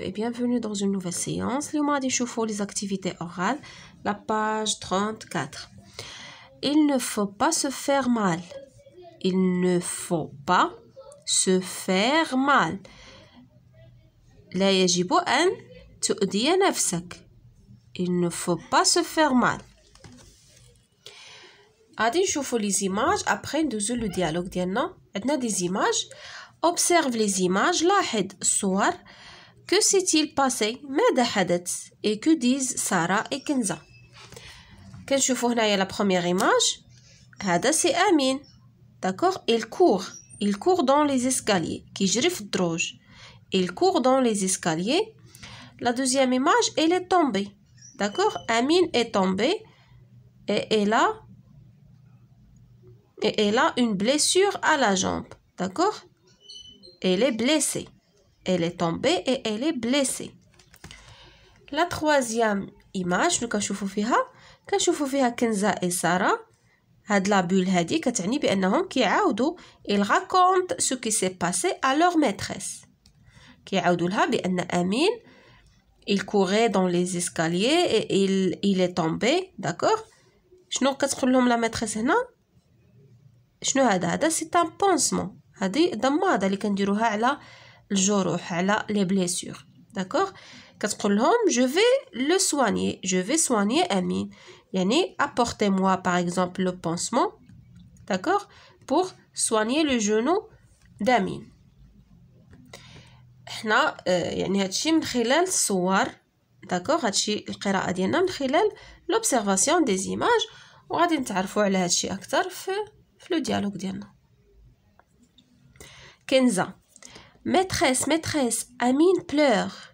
et bienvenue dans une nouvelle séance. Le mois des les activités orales, la page 34. Il ne faut pas se faire mal. Il ne faut pas se faire mal. pas Il ne faut pas se faire mal. a chauffe les images après nous le dialogue. nous. y des images. Observe les images. les soir. Que s'est-il passé et que disent Sarah et Kenza vous à la première image c'est amine d'accord il court il court dans les escaliers qui في il court dans les escaliers la deuxième image elle est tombée d'accord Amine est tombée et elle et elle a une blessure à la jambe d'accord elle est blessée elle est tombée et elle est blessée La troisième image شنو كنشوفو فيها كنشوفو فيها كنزة اي سارة هاد لابول هادي كتعني بانهم كيعاودوا il raconte ce qui s'est passé à leur maîtresse كيعاودوا لها بان امين il courait dans les escaliers et il il est tombé d'accord شنو كتقول لهم لا ماتريس هنا شنو هذا هذا سي ان بونسمون هادي ضماده اللي كنديروها على Les blessures. D'accord Qu'est-ce que l'homme, je vais le soigner. Je vais soigner Amin. apportez-moi, par exemple, le pansement. D'accord Pour soigner le genou d'Amin. Euh, Yannick, l'observation des images. Ou le ou Adintar, d'accord? ou le dialogue Maîtresse, maîtresse, Amine pleure.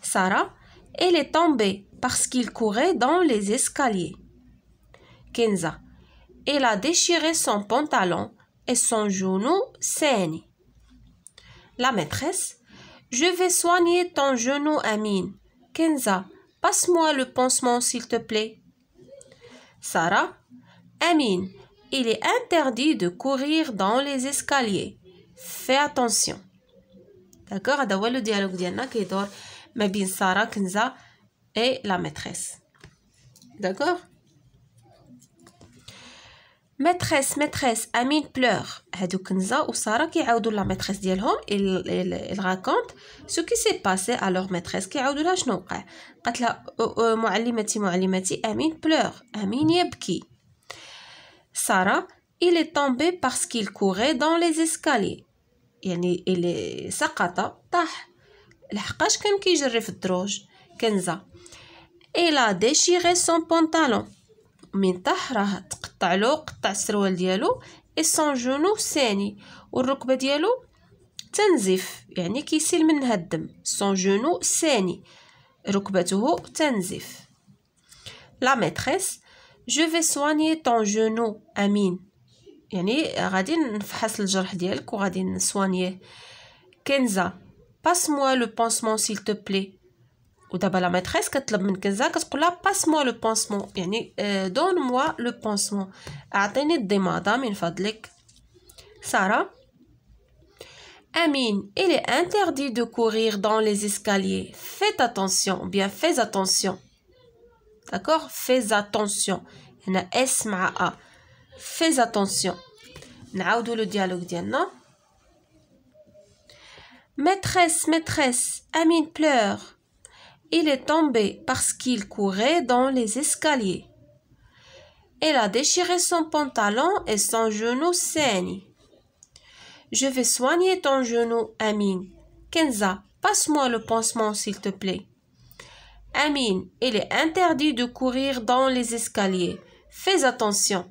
Sarah, elle est tombée parce qu'il courait dans les escaliers. Kenza, elle a déchiré son pantalon et son genou saigne. La maîtresse, je vais soigner ton genou, Amine. Kenza, passe-moi le pansement, s'il te plaît. Sarah, Amine, il est interdit de courir dans les escaliers fais attention. D'accord D'abord, le dialogue d'Yana qui dort, mais bien Sarah, Kenza et la maîtresse. D'accord Maîtresse, maîtresse, Amine pleure. Hadou Kenza ou Sarah qui a la maîtresse d'Yelhom, il raconte ce qui s'est passé à leur maîtresse qui a la chnouka. Katla, euh, euh, mo'alimati, mo'alimati, Amine pleure. Amine yebki. Sarah, il est tombé parce qu'il courait dans les escaliers. يعني اللي سقط طاح لحقاش كان كيجري في الدروج كنزة إلا ديشيغي سون بونطالون من طاح راه تقطع له قطع السروال ديالو اي سون جونو ساني والركبه ديالو تنزف يعني كيسيل منها الدم سون جونو ساني ركبته تنزف لا ميتريس جو في سواني طون جونو امين Il y a des gens qui ont été soigner. Kenza, passe-moi le pansement, s'il te plaît. Ou d'abord la maîtresse, passe-moi le pansement. Donne-moi le pansement. Atenez madame, une Sarah, Amin, il est interdit de courir dans les escaliers. Fais attention, bien, fais attention. D'accord Fais attention. Il y a un S A fais attention Maîtresse, maîtresse, Amine pleure. Il est tombé parce qu'il courait dans les escaliers. Elle a déchiré son pantalon et son genou saigne. Je vais soigner ton genou, Amine. Kenza, passe-moi le pansement, s'il te plaît. Amine, il est interdit de courir dans les escaliers. Fais attention.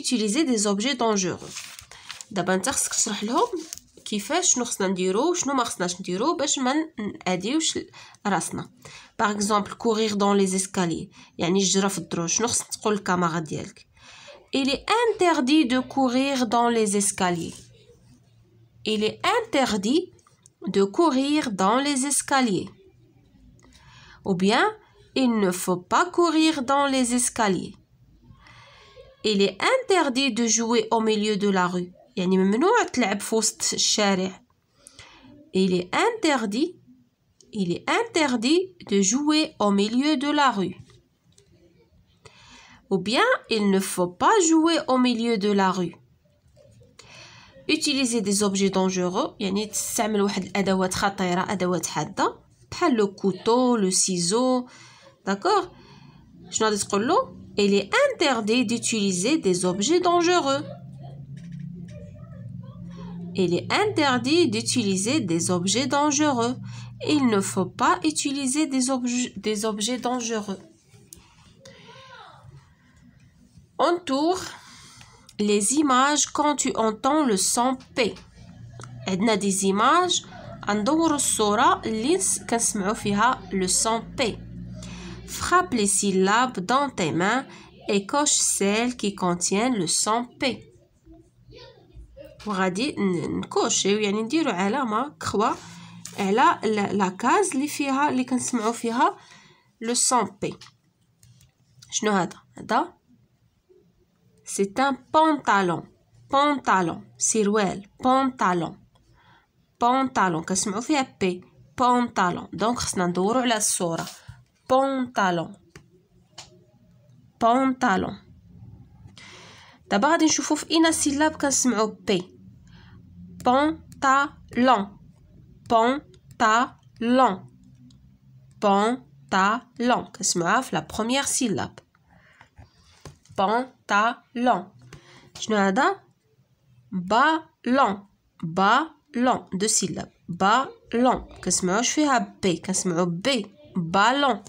Utiliser des objets dangereux. D'abord, qu'est-ce que cela veut dire Qui fait chnux nandiro, chnux marx nandiro Ben, je m'en aille dû ch l'astma. Par exemple, courir dans les escaliers. Y a ni chraf droche, chnux colka maradielg. Il est interdit de courir dans les escaliers. Il est interdit de courir dans les escaliers. Ou bien, il ne faut pas courir dans les escaliers il est interdit de jouer au milieu de la rue il est interdit il est interdit de jouer au milieu de la rue ou bien il ne faut pas jouer au milieu de la rue utiliser des objets dangereux يعني تستعمل واحد الادوات خطيره ادوات حاده بحال لو كوتو لو سيزو il est interdit d'utiliser des objets dangereux. Il est interdit d'utiliser des objets dangereux. Il ne faut pas utiliser des, objets dangereux. Entoure les images quand tu entends le son P. Edna des images, le son P. Frappe les syllabes dans tes mains et coche celle qui contient le son p. Vous avez dit une coche, eh oui, il y une Elle a ma croix. Elle la case. qui filles, les le son p. Je ne vois pas. D'accord. C'est un pantalon. Pantalon. Cyril. Pantalon. Pantalon. Cansemois, le p. Pantalon. Donc, c'est notre la sorte. Pantalon. Pantalon. D'abord, je fais une syllabe qui s'appelle P. Pantalon. Pantalon. Pantalon. la première syllabe. Pantalon. Je nous aide. Bas long. Bas long. Deux syllabes. Bas long. Que s'appelle P. Que s'appelle B. Bas long.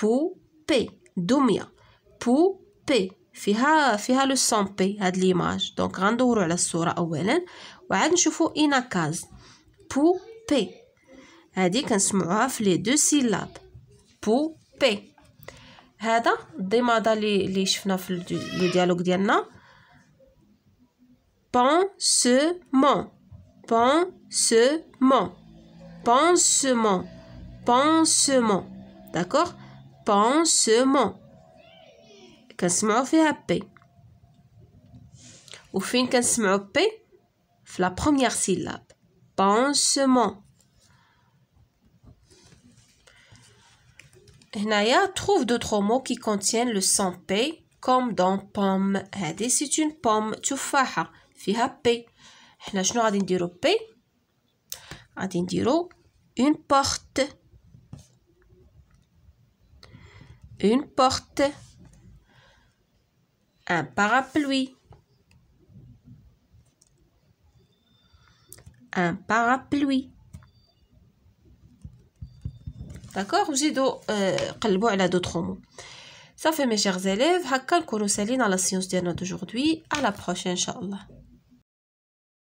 poupée دمية بي فيها فيها لو سون بي هاد ليماج دونك غندورو على الصوره اولا وعاد نشوفو بو بوبي هادي كنسمعوها في لي دو سيلاب بوبي هذا الضمادة لي لي شفنا في لو ديالوغ ديالنا بونسمون بونسمون بونسمون بونسمون داكوغ Pense-moi. Qu'est-ce que ça veut Ou P? Où est-ce que la première syllabe. Pense-moi. il y a d'autres mots qui contiennent le son P, comme dans pomme. C'est une pomme. Tu une pomme. Elle a un a On va P. On va Une porte. une porte, un parapluie, un parapluie. D'accord vous قلبوا على d'autres mots. Ça fait mes chers élèves, هكا dans la science السيونس d'aujourd'hui. À la prochaine, inchallah.